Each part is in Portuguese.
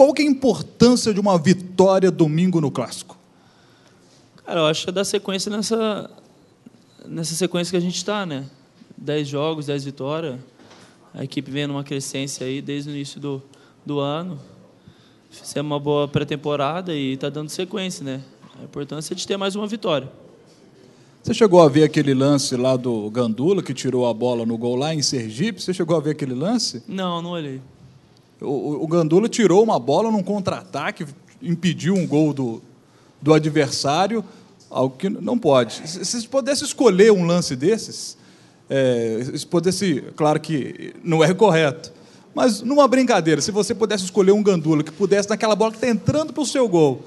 qual que é a importância de uma vitória domingo no clássico? Cara, eu acho que é sequência nessa, nessa sequência que a gente está, né? Dez jogos, dez vitórias. A equipe vem numa crescência aí desde o início do, do ano. Fizemos uma boa pré-temporada e está dando sequência, né? A importância é de ter mais uma vitória. Você chegou a ver aquele lance lá do Gandula, que tirou a bola no gol lá em Sergipe? Você chegou a ver aquele lance? Não, não olhei. O, o Gandula tirou uma bola num contra-ataque, impediu um gol do, do adversário, algo que não pode. Se, se pudesse escolher um lance desses, é, se pudesse, claro que não é correto, mas numa brincadeira, se você pudesse escolher um Gandula que pudesse, naquela bola que está entrando para o seu gol,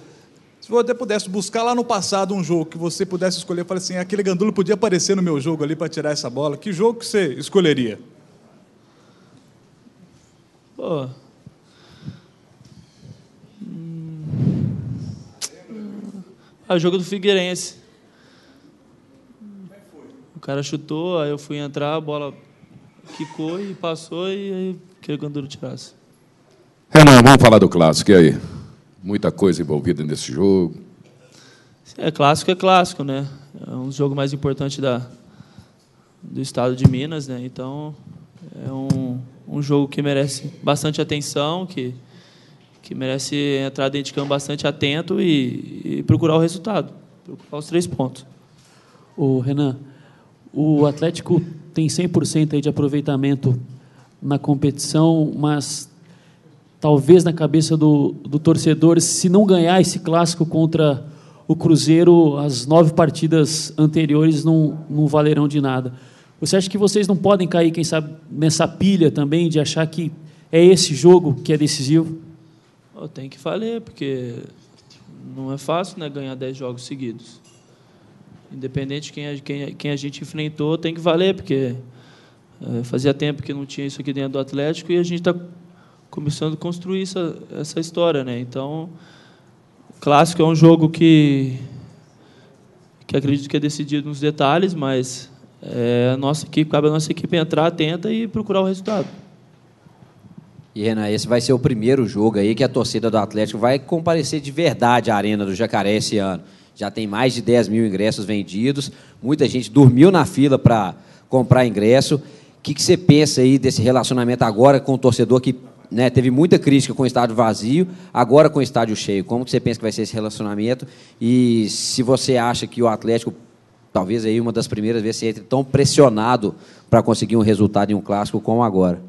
se você pudesse buscar lá no passado um jogo que você pudesse escolher, falar assim, aquele Gandula podia aparecer no meu jogo ali para tirar essa bola, que jogo que você escolheria? Pô, o jogo do Figueirense. O cara chutou, aí eu fui entrar, a bola quicou e passou, e aí queria que o Ganduro tirasse. Renan, vamos falar do clássico, e aí? Muita coisa envolvida nesse jogo. É clássico, é clássico, né? É um jogo mais importante da, do estado de Minas, né? Então é um, um jogo que merece bastante atenção, que que merece entrar dentro de campo bastante atento e, e procurar o resultado, procurar os três pontos. O Renan, o Atlético tem 100% aí de aproveitamento na competição, mas talvez na cabeça do, do torcedor, se não ganhar esse clássico contra o Cruzeiro, as nove partidas anteriores não, não valerão de nada. Você acha que vocês não podem cair, quem sabe, nessa pilha também de achar que é esse jogo que é decisivo? eu tenho que valer, porque não é fácil né, ganhar 10 jogos seguidos. Independente de quem, a, quem, quem a gente enfrentou, tem que valer, porque é, fazia tempo que não tinha isso aqui dentro do Atlético e a gente está começando a construir essa, essa história. Né? Então, clássico é um jogo que, que acredito que é decidido nos detalhes, mas é, a nossa equipe, cabe à nossa equipe entrar atenta e procurar o resultado. E, Renan, esse vai ser o primeiro jogo aí que a torcida do Atlético vai comparecer de verdade à Arena do Jacaré esse ano. Já tem mais de 10 mil ingressos vendidos, muita gente dormiu na fila para comprar ingresso. O que, que você pensa aí desse relacionamento agora com o torcedor que né, teve muita crítica com o estádio vazio, agora com o estádio cheio? Como que você pensa que vai ser esse relacionamento? E se você acha que o Atlético, talvez aí uma das primeiras vezes, entre tão pressionado para conseguir um resultado em um clássico como agora?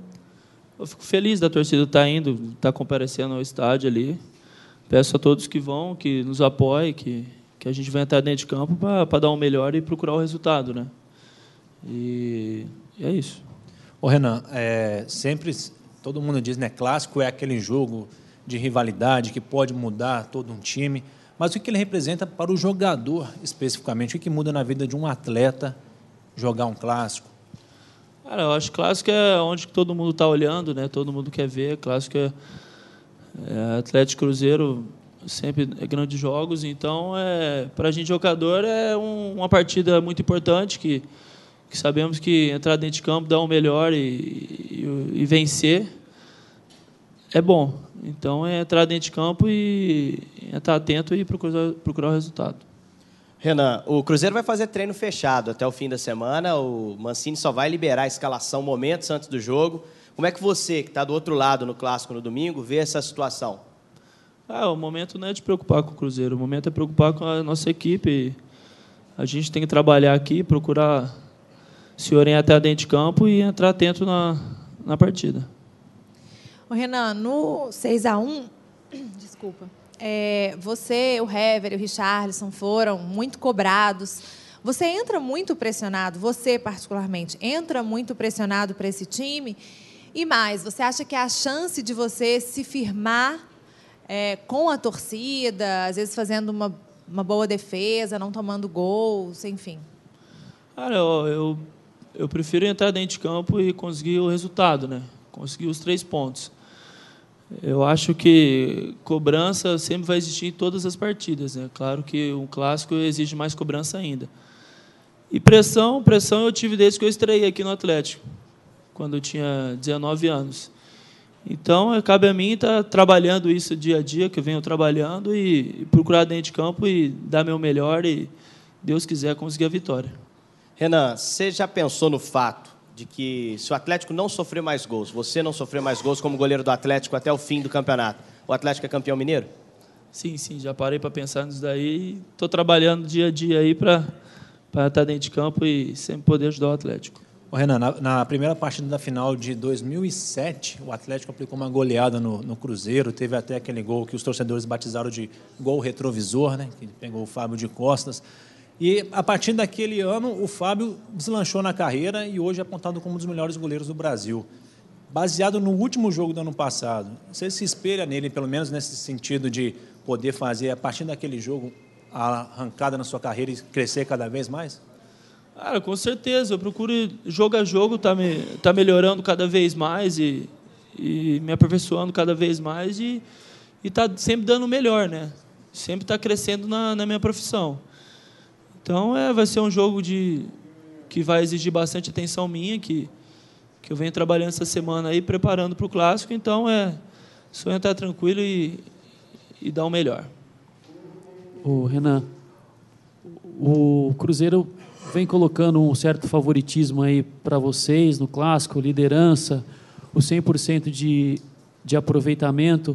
eu fico feliz da torcida estar tá indo, estar tá comparecendo ao estádio ali. Peço a todos que vão, que nos apoiem, que, que a gente venha estar dentro de campo para dar o um melhor e procurar o resultado. Né? E, e é isso. Ô Renan, é, sempre todo mundo diz, né? Clássico é aquele jogo de rivalidade que pode mudar todo um time. Mas o que ele representa para o jogador especificamente? O que muda na vida de um atleta jogar um clássico? Cara, eu acho que clássico é onde todo mundo está olhando, né? Todo mundo quer ver. Clássico é, é, Atlético Cruzeiro sempre é grandes jogos. Então, é, para a gente jogador é um, uma partida muito importante que, que, sabemos que entrar dentro de campo, dar o um melhor e, e, e, vencer é bom. Então, é entrar dentro de campo e, e estar tá atento e procurar, procurar o resultado. Renan, o Cruzeiro vai fazer treino fechado até o fim da semana. O Mancini só vai liberar a escalação momentos antes do jogo. Como é que você, que está do outro lado no clássico no domingo, vê essa situação? Ah, o momento não é de preocupar com o Cruzeiro, o momento é preocupar com a nossa equipe. A gente tem que trabalhar aqui, procurar se orientar dentro de campo e entrar atento na, na partida. Renan, no 6 a 1 desculpa. É, você, o Hever e o Richarlison foram muito cobrados. Você entra muito pressionado, você particularmente, entra muito pressionado para esse time. E mais, você acha que é a chance de você se firmar é, com a torcida, às vezes fazendo uma, uma boa defesa, não tomando gols, enfim? Cara, eu, eu, eu prefiro entrar dentro de campo e conseguir o resultado, né? Conseguir os três pontos. Eu acho que cobrança sempre vai existir em todas as partidas. Né? Claro que um clássico exige mais cobrança ainda. E pressão, pressão eu tive desde que eu estreiei aqui no Atlético, quando eu tinha 19 anos. Então, é, cabe a mim estar tá trabalhando isso dia a dia, que eu venho trabalhando, e procurar dentro de campo e dar meu melhor e, Deus quiser, conseguir a vitória. Renan, você já pensou no fato de que se o Atlético não sofrer mais gols, você não sofrer mais gols como goleiro do Atlético até o fim do campeonato, o Atlético é campeão mineiro? Sim, sim, já parei para pensar nisso daí. Estou trabalhando dia a dia aí para estar tá dentro de campo e sempre poder ajudar o Atlético. Ô Renan, na, na, primeira partida da final de 2007, o Atlético aplicou uma goleada no, no, Cruzeiro. Teve até aquele gol que os torcedores batizaram de gol retrovisor, né? Que pegou o Fábio de costas. E a partir daquele ano, o Fábio deslanchou na carreira e hoje é apontado como um dos melhores goleiros do Brasil. Baseado no último jogo do ano passado, você se espelha nele, pelo menos nesse sentido de poder fazer, a partir daquele jogo, a arrancada na sua carreira e crescer cada vez mais? Cara, com certeza. Eu procuro, jogo a jogo, tá, me, tá melhorando cada vez mais e, e me aperfeiçoando cada vez mais e, e tá sempre dando o melhor, né? Sempre está crescendo na, na minha profissão. Então é, vai ser um jogo de que vai exigir bastante atenção minha, que, que eu venho trabalhando essa semana aí, preparando para o clássico. Então é só entrar é tá tranquilo e, e dar o melhor. O Renan, o Cruzeiro vem colocando um certo favoritismo aí para vocês no clássico, liderança, o 100% de, de aproveitamento.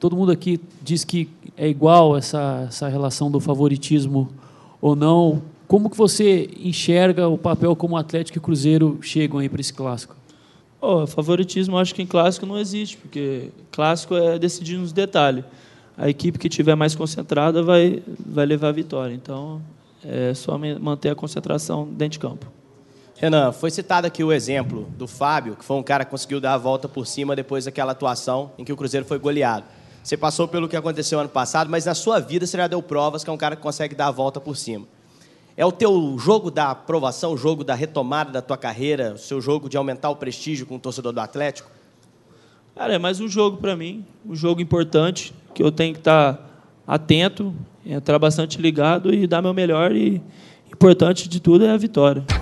Todo mundo aqui diz que é igual essa, essa relação do favoritismo ou não. Como que você enxerga o papel como Atlético e Cruzeiro chegam aí para esse clássico? Oh, favoritismo acho que em clássico não existe, porque clássico é decidir nos detalhes. A equipe que tiver mais concentrada vai, vai levar a vitória. Então, é só manter a concentração dentro de campo. Renan, foi citado aqui o exemplo do Fábio, que foi um cara que conseguiu dar a volta por cima depois daquela atuação em que o Cruzeiro foi goleado. Você passou pelo que aconteceu ano passado, mas na sua vida você já deu provas que é um cara que consegue dar a volta por cima. É o teu jogo da aprovação, o jogo da retomada da tua carreira, o seu jogo de aumentar o prestígio com o torcedor do Atlético? Cara, é mais um jogo para mim, um jogo importante, que eu tenho que estar tá atento, entrar bastante ligado e dar meu melhor. E importante de tudo é a vitória.